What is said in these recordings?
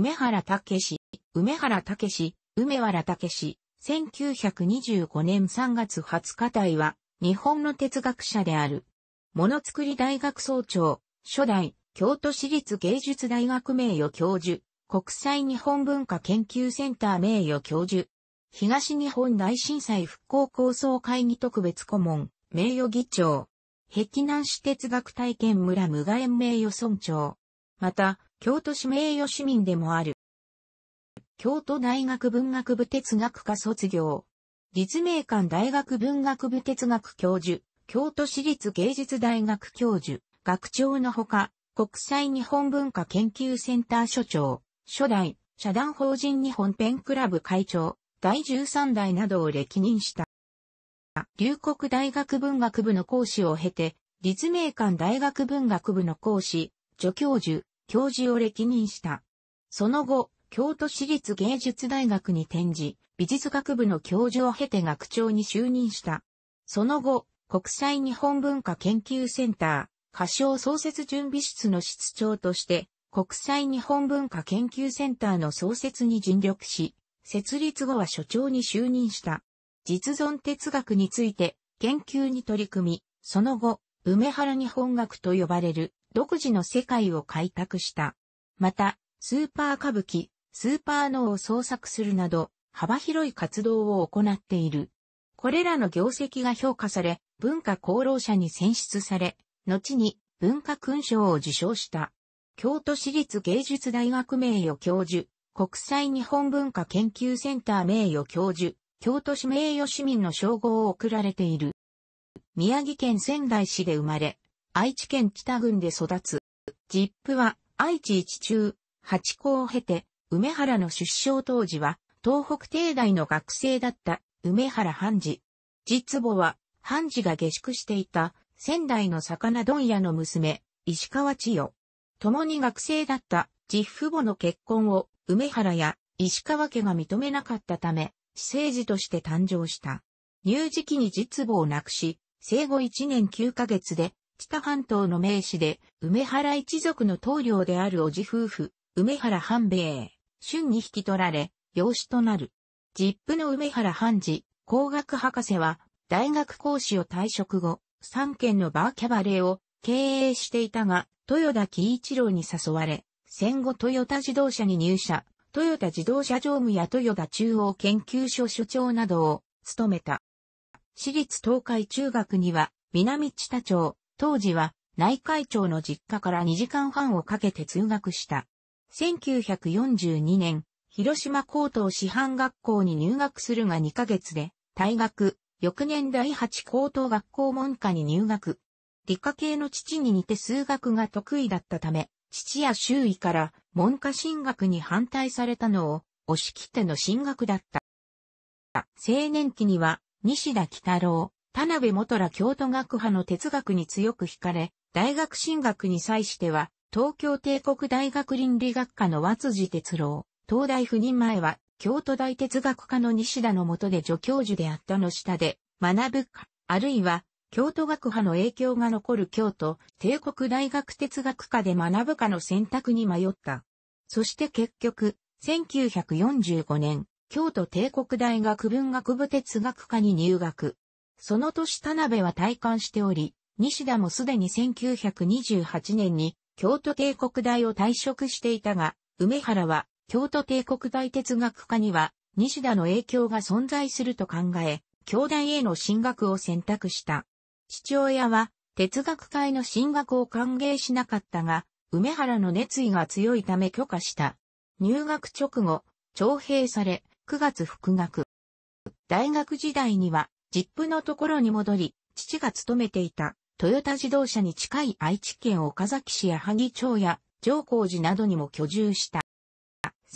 梅原武史、梅原武史、梅原武史、1925年3月20日体は、日本の哲学者である。ものくり大学総長、初代、京都市立芸術大学名誉教授、国際日本文化研究センター名誉教授、東日本大震災復興構想会議特別顧問、名誉議長、碧南市哲学体験村無賀園名誉村長。また、京都市名誉市民でもある。京都大学文学部哲学科卒業。立命館大学文学部哲学教授、京都市立芸術大学教授、学長のほか、国際日本文化研究センター所長、初代、社団法人日本ペンクラブ会長、第13代などを歴任した。龍谷大学文学部の講師を経て、立命館大学文学部の講師、助教授、教授を歴任した。その後、京都市立芸術大学に転じ、美術学部の教授を経て学長に就任した。その後、国際日本文化研究センター、歌唱創設準備室の室長として、国際日本文化研究センターの創設に尽力し、設立後は所長に就任した。実存哲学について研究に取り組み、その後、梅原日本学と呼ばれる独自の世界を開拓した。また、スーパー歌舞伎、スーパー脳を創作するなど、幅広い活動を行っている。これらの業績が評価され、文化功労者に選出され、後に文化勲章を受章した。京都市立芸術大学名誉教授、国際日本文化研究センター名誉教授、京都市名誉市民の称号を贈られている。宮城県仙台市で生まれ、愛知県北郡で育つ。ジップは愛知一中、八校を経て、梅原の出生当時は、東北帝大の学生だった梅原半次。実母は、半次が下宿していた仙台の魚問屋の娘、石川千代。共に学生だった実父母の結婚を梅原や石川家が認めなかったため、私生児として誕生した。入児期に実母を亡くし、生後1年9ヶ月で知多半島の名士で、梅原一族の棟梁である叔父夫婦、梅原半兵衛、春に引き取られ、養子となる。実父の梅原半次、工学博士は、大学講師を退職後、三軒のバーキャバレーを経営していたが、豊田喜一郎に誘われ、戦後トヨタ自動車に入社、トヨタ自動車常務や豊田中央研究所所長などを務めた。私立東海中学には、南知多町、当時は内会長の実家から2時間半をかけて通学した。1942年、広島高等師範学校に入学するが2ヶ月で、退学、翌年第8高等学校門下に入学。理科系の父に似て数学が得意だったため、父や周囲から文科進学に反対されたのを押し切っての進学だった。青年期には西田北郎、田辺元ら京都学派の哲学に強く惹かれ、大学進学に際しては、東京帝国大学倫理学科の和辻哲郎、東大赴任前は、京都大哲学科の西田の下で助教授であったの下で、学ぶか、あるいは、京都学派の影響が残る京都、帝国大学哲学科で学ぶかの選択に迷った。そして結局、1945年、京都帝国大学文学部哲学科に入学。その年田辺は退官しており、西田もすでに1928年に京都帝国大を退職していたが、梅原は京都帝国大哲学科には西田の影響が存在すると考え、京大への進学を選択した。父親は哲学会の進学を歓迎しなかったが、梅原の熱意が強いため許可した。入学直後、徴兵され、9月復学。大学時代にはジップのところに戻り、父が勤めていた、トヨタ自動車に近い愛知県岡崎市や萩町や上皇寺などにも居住した。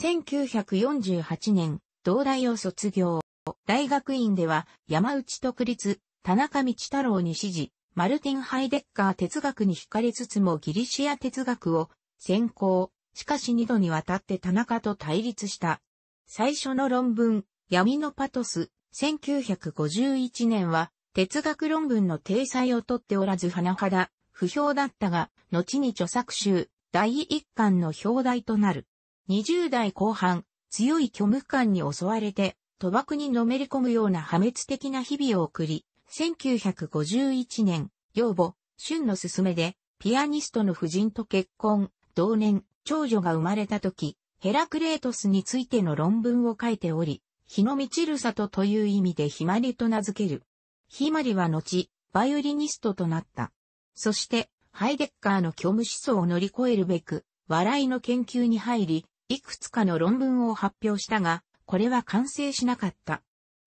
1948年、東大を卒業。大学院では山内独立、田中道太郎に指示、マルティン・ハイデッカー哲学に惹かれつつもギリシア哲学を専攻。しかし二度にわたって田中と対立した。最初の論文、闇のパトス、1951年は哲学論文の体裁をとっておらず花だ不評だったが、後に著作集、第一巻の表題となる。20代後半、強い虚無感に襲われて、賭博にのめり込むような破滅的な日々を送り、1951年、養母、春の勧めで、ピアニストの夫人と結婚、同年、長女が生まれた時、ヘラクレートスについての論文を書いており、日の満ちる里という意味でひまりと名付ける。ひまりは後、バイオリニストとなった。そして、ハイデッカーの虚無思想を乗り越えるべく、笑いの研究に入り、いくつかの論文を発表したが、これは完成しなかった。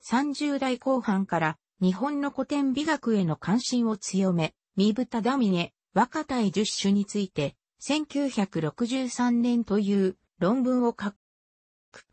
30代後半から日本の古典美学への関心を強め、三豚ダミネ、若体十種について、1963年という論文を書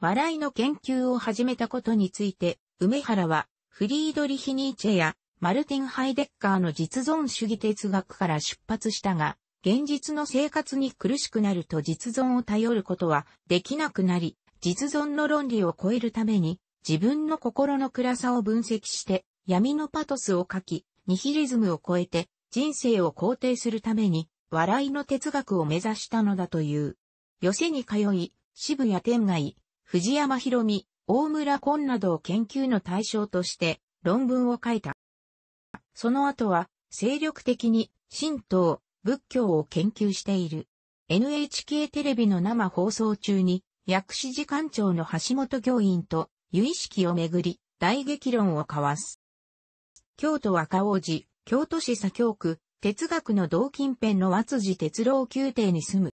笑いの研究を始めたことについて、梅原は、フリードリヒ・ニーチェや、マルティン・ハイデッカーの実存主義哲学から出発したが、現実の生活に苦しくなると実存を頼ることはできなくなり、実存の論理を超えるために、自分の心の暗さを分析して、闇のパトスを書き、ニヒリズムを超えて、人生を肯定するために、笑いの哲学を目指したのだという。寄せに通い、渋谷天外、藤山博美、大村昆などを研究の対象として論文を書いた。その後は精力的に神道、仏教を研究している。NHK テレビの生放送中に薬師寺館長の橋本教員と由意識をめぐり大激論を交わす。京都赤王子、京都市左京区、哲学の同近辺の和辻哲郎宮廷に住む。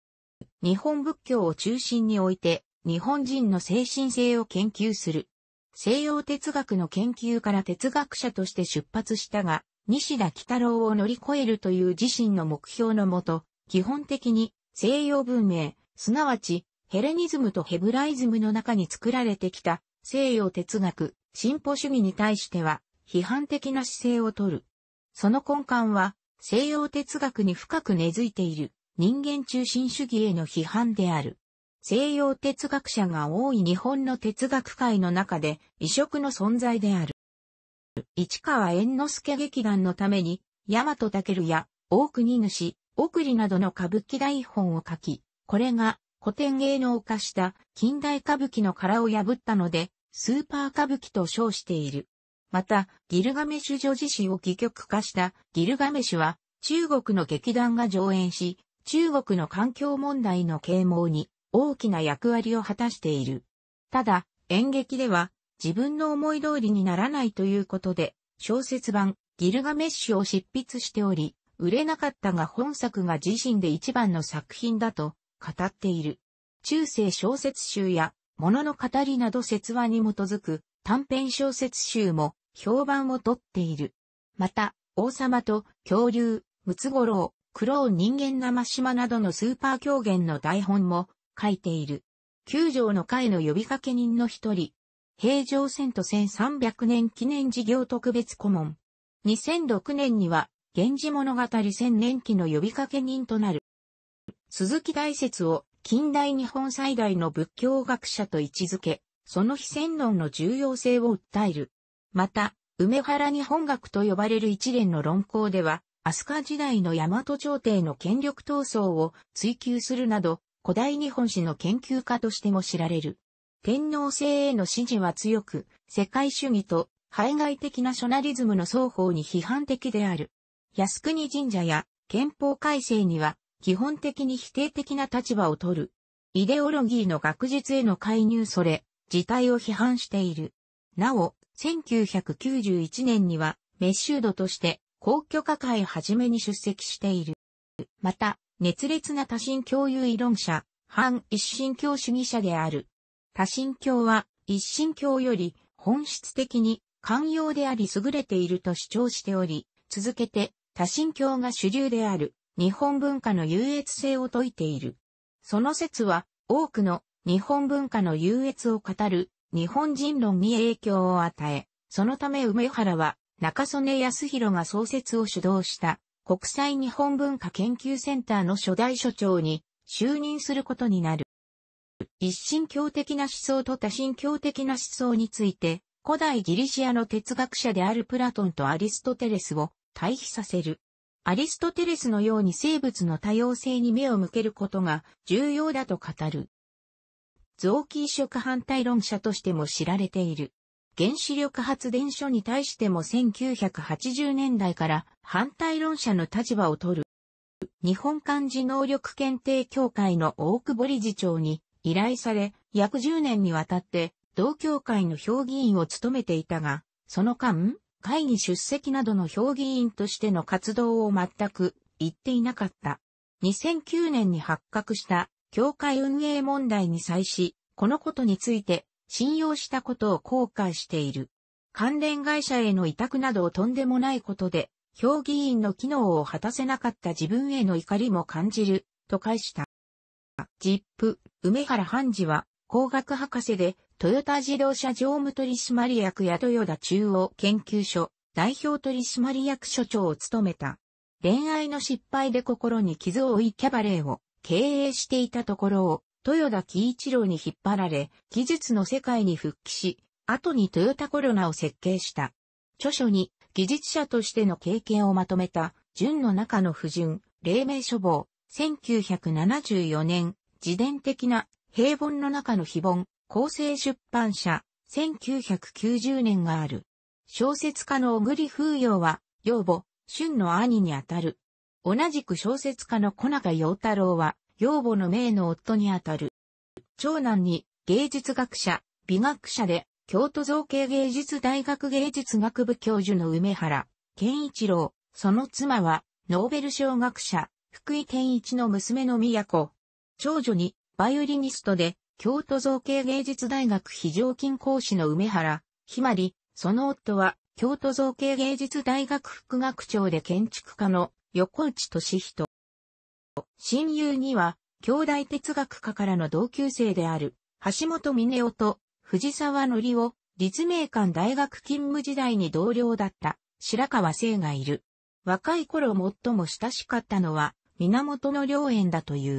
日本仏教を中心において、日本人の精神性を研究する。西洋哲学の研究から哲学者として出発したが、西田北太郎を乗り越えるという自身の目標のもと、基本的に西洋文明、すなわちヘレニズムとヘブライズムの中に作られてきた西洋哲学、進歩主義に対しては批判的な姿勢をとる。その根幹は西洋哲学に深く根付いている人間中心主義への批判である。西洋哲学者が多い日本の哲学界の中で異色の存在である。市川猿之助劇団のために、大和健や大国主、送りなどの歌舞伎台本を書き、これが古典芸能化した近代歌舞伎の殻を破ったので、スーパー歌舞伎と称している。また、ギルガメシュ女子詩を戯曲化したギルガメシュは、中国の劇団が上演し、中国の環境問題の啓蒙に大きな役割を果たしている。ただ、演劇では自分の思い通りにならないということで、小説版ギルガメッシュを執筆しており、売れなかったが本作が自身で一番の作品だと語っている。中世小説集や、物のの語りなど説話に基づく短編小説集も評判をとっている。また、王様と恐竜、ムツゴロウ、クローン人間生島などのスーパー狂言の台本も書いている。九条の会の呼びかけ人の一人。平城遷都1300年記念事業特別顧問。2006年には、源氏物語1000年期の呼びかけ人となる。鈴木大説を近代日本最大の仏教学者と位置づけ、その非戦論の重要性を訴える。また、梅原日本学と呼ばれる一連の論考では、飛鳥時代の大和朝廷の権力闘争を追求するなど、古代日本史の研究家としても知られる。天皇制への支持は強く、世界主義と排外的なショナリズムの双方に批判的である。靖国神社や憲法改正には基本的に否定的な立場を取る。イデオロギーの学術への介入それ、自体を批判している。なお、1991年にはメッシュードとして、皇居科会はじめに出席している。また、熱烈な多神教有理論者、反一神教主義者である。多神教は一神教より本質的に寛容であり優れていると主張しており、続けて多神教が主流である日本文化の優越性を説いている。その説は多くの日本文化の優越を語る日本人論に影響を与え、そのため梅原は中曽根康弘が創設を主導した国際日本文化研究センターの初代所長に就任することになる。一神教的な思想と多神教的な思想について、古代ギリシアの哲学者であるプラトンとアリストテレスを対比させる。アリストテレスのように生物の多様性に目を向けることが重要だと語る。臓器移植反対論者としても知られている。原子力発電所に対しても1980年代から反対論者の立場を取る。日本漢字能力検定協会の大久保理事長に依頼され、約10年にわたって同協会の評議員を務めていたが、その間、会議出席などの評議員としての活動を全く言っていなかった。2009年に発覚した協会運営問題に際し、このことについて信用したことを後悔している。関連会社への委託などをとんでもないことで、評議員の機能を果たせなかった自分への怒りも感じる、と返した。ジップ、梅原判事は、工学博士で、トヨタ自動車常務取締役や豊田中央研究所、代表取締役所長を務めた。恋愛の失敗で心に傷を負いキャバレーを経営していたところを豊田喜一郎に引っ張られ、技術の世界に復帰し、後にトヨタコロナを設計した。著書に、技術者としての経験をまとめた、純の中の不純、黎明書房、1974年、自伝的な平凡の中の非凡、厚生出版社、1990年がある。小説家の小栗風洋は、養母、春の兄にあたる。同じく小説家の小中洋太郎は、養母の名の夫にあたる。長男に芸術学者、美学者で、京都造形芸術大学芸術学部教授の梅原健一郎、その妻は、ノーベル賞学者、福井健一の娘の宮子。長女に、バイオリニストで、京都造形芸術大学非常勤講師の梅原、ひまり、その夫は、京都造形芸術大学副学長で建築家の横内俊人。親友には、兄弟哲学家からの同級生である、橋本峰夫と藤沢則夫、立命館大学勤務時代に同僚だった白川聖がいる。若い頃最も親しかったのは源の良縁だという。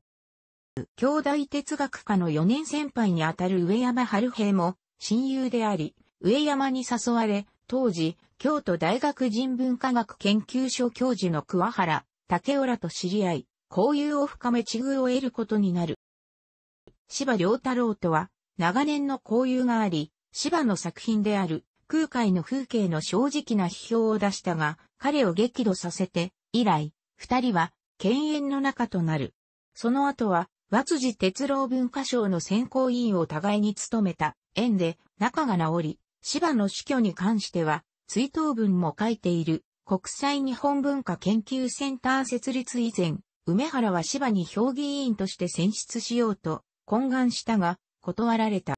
兄弟哲学科の4年先輩にあたる上山春平も親友であり、上山に誘われ、当時、京都大学人文科学研究所教授の桑原竹浦らと知り合い、交友を深め地遇を得ることになる。芝良太郎とは、長年の交友があり、芝の作品である、空海の風景の正直な批評を出したが、彼を激怒させて、以来、二人は、犬猿の仲となる。その後は、和辻哲郎文化賞の選考委員を互いに務めた縁で仲が治り、芝の死去に関しては、追悼文も書いている国際日本文化研究センター設立以前、梅原は芝に評議員として選出しようと懇願したが、断られた。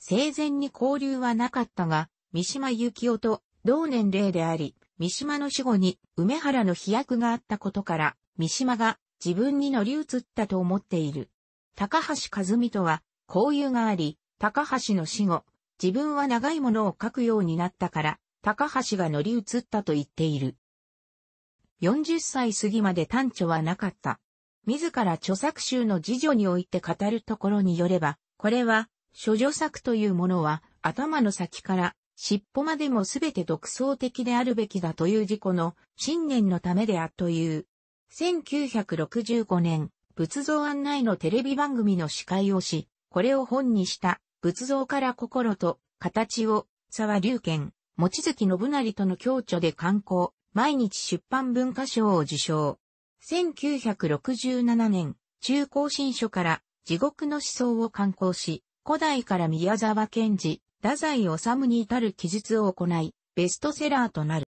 生前に交流はなかったが、三島由紀夫と同年齢であり、三島の死後に梅原の飛躍があったことから、三島が自分に乗り移ったと思っている。高橋和美とは交友があり、高橋の死後、自分は長いものを書くようになったから、高橋が乗り移ったと言っている。40歳過ぎまで短著はなかった。自ら著作集の辞書において語るところによれば、これは、諸女作というものは、頭の先から、尻尾までもすべて独創的であるべきだという自己の信念のためであっという。1965年、仏像案内のテレビ番組の司会をし、これを本にした仏像から心と形を沢龍賢、望月信成との共著で刊行、毎日出版文化賞を受賞。1967年、中高新書から地獄の思想を刊行し、古代から宮沢賢治、太宰治に至る記述を行い、ベストセラーとなる。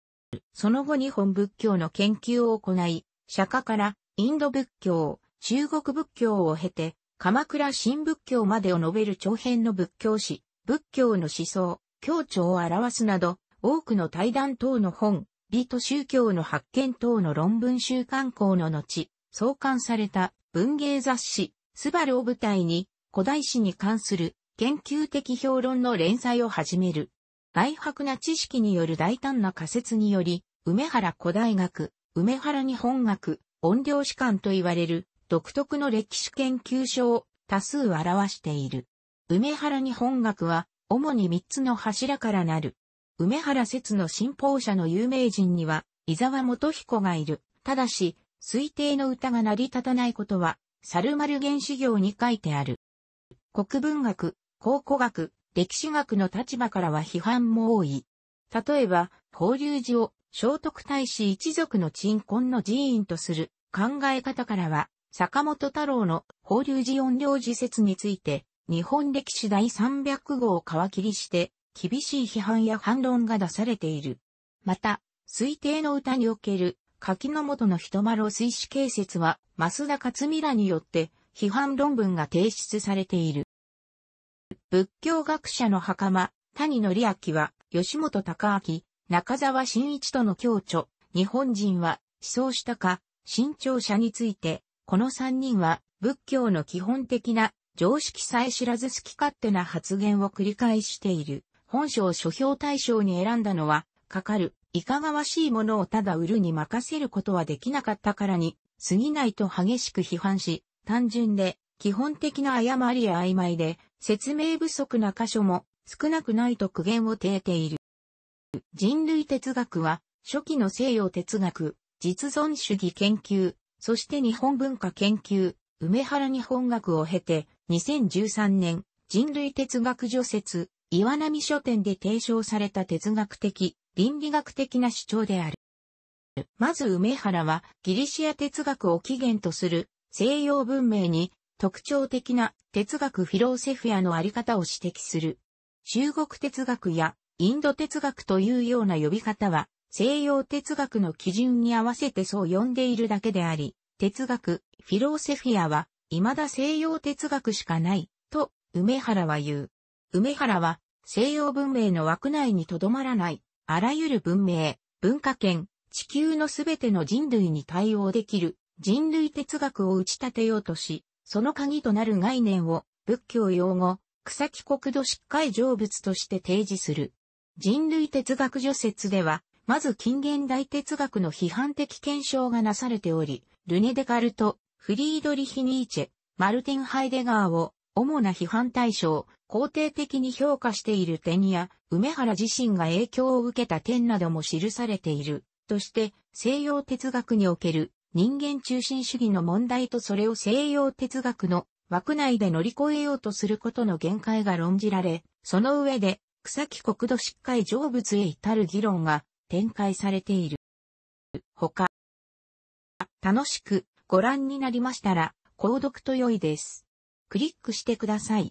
その後日本仏教の研究を行い、釈迦からインド仏教、中国仏教を経て、鎌倉新仏教までを述べる長編の仏教史、仏教の思想、教長を表すなど、多くの対談等の本、美と宗教の発見等の論文集刊校の後、創刊された文芸雑誌、スバルを舞台に、古代史に関する研究的評論の連載を始める。外白な知識による大胆な仮説により、梅原古代学、梅原日本学、音量史観と言われる独特の歴史研究所を多数表している。梅原日本学は、主に3つの柱からなる梅原節の信奉者の有名人には、伊沢元彦がいる。ただし、推定の歌が成り立たないことは、猿丸原始業に書いてある。国文学、考古学、歴史学の立場からは批判も多い。例えば、法隆寺を聖徳太子一族の鎮魂の寺院とする考え方からは、坂本太郎の法隆寺音量寺説について、日本歴史第300号を皮切りして、厳しい批判や反論が出されている。また、推定の歌における柿の元の人丸を推し形説は、増田勝美らによって批判論文が提出されている。仏教学者の袴、谷則明は、吉本隆明、中沢新一との共著、日本人は思想したか、新潮者について、この三人は仏教の基本的な常識さえ知らず好き勝手な発言を繰り返している。本書を書評対象に選んだのは、かかる、いかがわしいものをただ売るに任せることはできなかったからに、過ぎないと激しく批判し、単純で、基本的な誤りや曖昧で、説明不足な箇所も少なくないと苦言を呈ている。人類哲学は、初期の西洋哲学、実存主義研究、そして日本文化研究、梅原日本学を経て、2013年、人類哲学除説、岩波書店で提唱された哲学的、倫理学的な主張である。まず梅原はギリシア哲学を起源とする西洋文明に特徴的な哲学フィローセフィアのあり方を指摘する。中国哲学やインド哲学というような呼び方は西洋哲学の基準に合わせてそう呼んでいるだけであり、哲学、フィローセフィアは未だ西洋哲学しかないと梅原は言う。梅原は西洋文明の枠内にとどまらない、あらゆる文明、文化圏、地球のすべての人類に対応できる人類哲学を打ち立てようとし、その鍵となる概念を仏教用語、草木国土疾海成仏として提示する。人類哲学除説では、まず近現代哲学の批判的検証がなされており、ルネ・デカルト、フリードリヒ・ニーチェ、マルティン・ハイデガーを主な批判対象、肯定的に評価している点や、梅原自身が影響を受けた点なども記されている、として、西洋哲学における人間中心主義の問題とそれを西洋哲学の枠内で乗り越えようとすることの限界が論じられ、その上で、草木国土疾海成仏へ至る議論が展開されている。他、楽しくご覧になりましたら、購読と良いです。クリックしてください。